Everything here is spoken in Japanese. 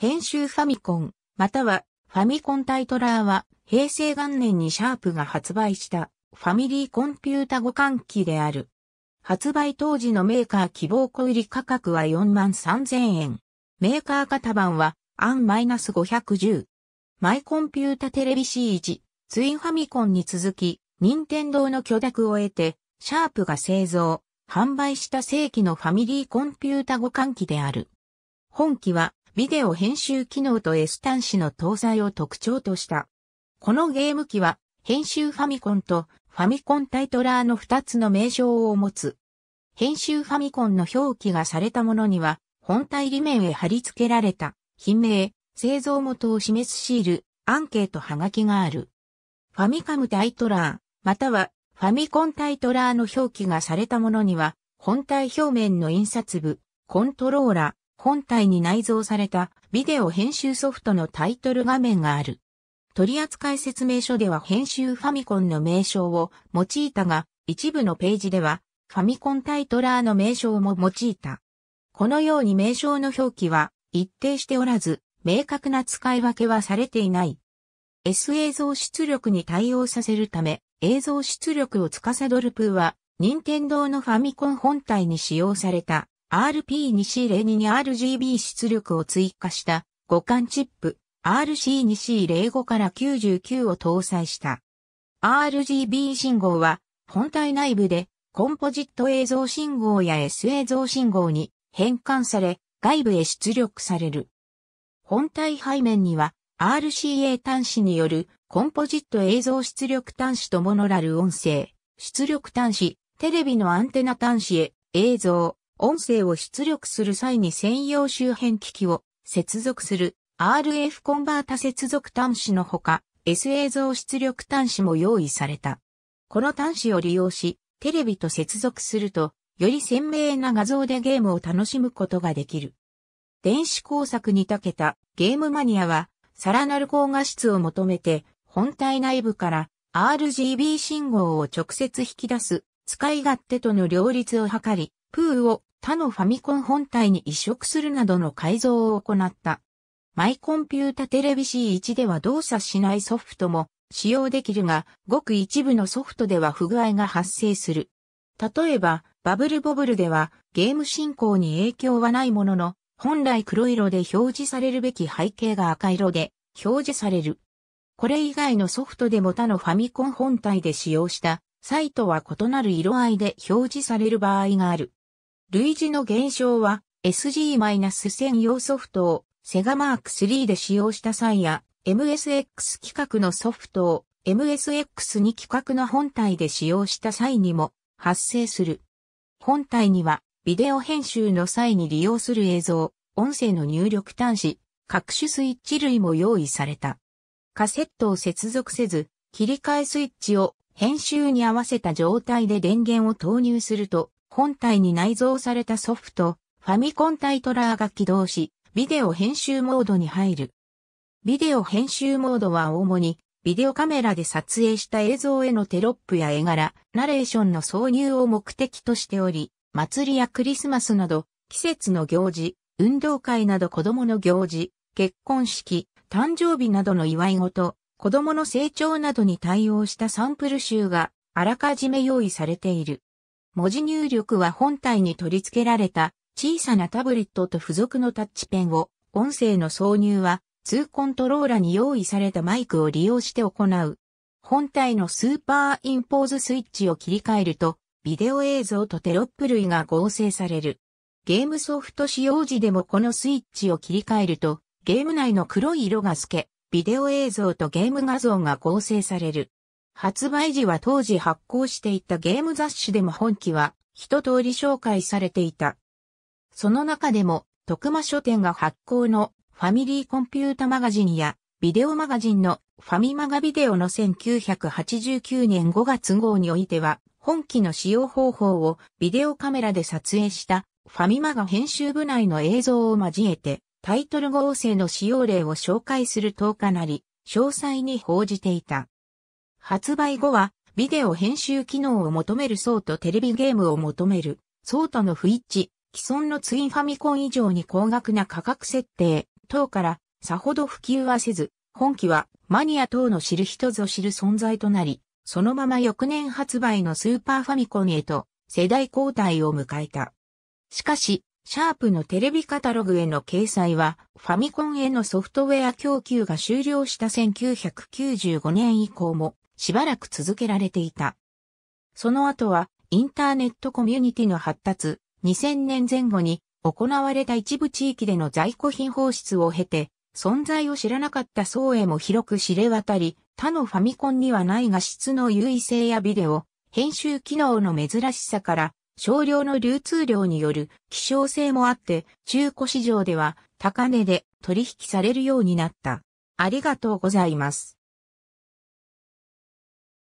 編集ファミコン、またはファミコンタイトラーは平成元年にシャープが発売したファミリーコンピュータ互換機である。発売当時のメーカー希望小売価格は4万3000円。メーカー型番はアン -510。マイコンピュータテレビ C1、ツインファミコンに続き、任天堂の許諾を得て、シャープが製造、販売した正規のファミリーコンピュータ互換機である。本機はビデオ編集機能と S 端子の搭載を特徴とした。このゲーム機は、編集ファミコンとファミコンタイトラーの2つの名称を持つ。編集ファミコンの表記がされたものには、本体裏面へ貼り付けられた、品名、製造元を示すシール、アンケートはがきがある。ファミカムタイトラー、またはファミコンタイトラーの表記がされたものには、本体表面の印刷部、コントローラ、ー、本体に内蔵されたビデオ編集ソフトのタイトル画面がある。取扱説明書では編集ファミコンの名称を用いたが、一部のページではファミコンタイトラーの名称も用いた。このように名称の表記は一定しておらず、明確な使い分けはされていない。S 映像出力に対応させるため、映像出力を司るプーは、任天堂のファミコン本体に使用された RP2C02RGB 出力を追加した互換チップ RC2C05 から99を搭載した。RGB 信号は本体内部でコンポジット映像信号や S 映像信号に変換され外部へ出力される。本体背面には RCA 端子によるコンポジット映像出力端子とモノラル音声、出力端子、テレビのアンテナ端子へ映像、音声を出力する際に専用周辺機器を接続する RF コンバータ接続端子のほか、S 映像出力端子も用意された。この端子を利用し、テレビと接続すると、より鮮明な画像でゲームを楽しむことができる。電子工作に長けたゲームマニアは、さらなる高画質を求めて、本体内部から RGB 信号を直接引き出す、使い勝手との両立を図り、プーを他のファミコン本体に移植するなどの改造を行った。マイコンピュータテレビ C1 では動作しないソフトも使用できるが、ごく一部のソフトでは不具合が発生する。例えば、バブルボブルではゲーム進行に影響はないものの、本来黒色で表示されるべき背景が赤色で表示される。これ以外のソフトでも他のファミコン本体で使用したサイトは異なる色合いで表示される場合がある。類似の現象は SG-1000 用ソフトをセガマーク3で使用した際や MSX 規格のソフトを MSX2 規格の本体で使用した際にも発生する。本体にはビデオ編集の際に利用する映像、音声の入力端子、各種スイッチ類も用意された。カセットを接続せず、切り替えスイッチを編集に合わせた状態で電源を投入すると、本体に内蔵されたソフト、ファミコンタイトラーが起動し、ビデオ編集モードに入る。ビデオ編集モードは主にビデオカメラで撮影した映像へのテロップや絵柄、ナレーションの挿入を目的としており、祭りやクリスマスなど、季節の行事、運動会など子供の行事、結婚式、誕生日などの祝い事、子供の成長などに対応したサンプル集があらかじめ用意されている。文字入力は本体に取り付けられた小さなタブレットと付属のタッチペンを、音声の挿入は2コントローラに用意されたマイクを利用して行う。本体のスーパーインポーズスイッチを切り替えると、ビデオ映像とテロップ類が合成される。ゲームソフト使用時でもこのスイッチを切り替えると、ゲーム内の黒い色が透け、ビデオ映像とゲーム画像が合成される。発売時は当時発行していたゲーム雑誌でも本機は一通り紹介されていた。その中でも、徳間書店が発行のファミリーコンピュータマガジンやビデオマガジンのファミマガビデオの1989年5月号においては、本機の使用方法をビデオカメラで撮影したファミマガ編集部内の映像を交えて、タイトル合成の使用例を紹介する10日なり、詳細に報じていた。発売後は、ビデオ編集機能を求める層とテレビゲームを求める層との不一致、既存のツインファミコン以上に高額な価格設定等からさほど普及はせず、本機はマニア等の知る人ぞ知る存在となり、そのまま翌年発売のスーパーファミコンへと世代交代を迎えた。しかし、シャープのテレビカタログへの掲載は、ファミコンへのソフトウェア供給が終了した1995年以降も、しばらく続けられていた。その後は、インターネットコミュニティの発達、2000年前後に行われた一部地域での在庫品放出を経て、存在を知らなかった層へも広く知れ渡り、他のファミコンにはない画質の優位性やビデオ、編集機能の珍しさから、少量の流通量による希少性もあって、中古市場では高値で取引されるようになった。ありがとうございます。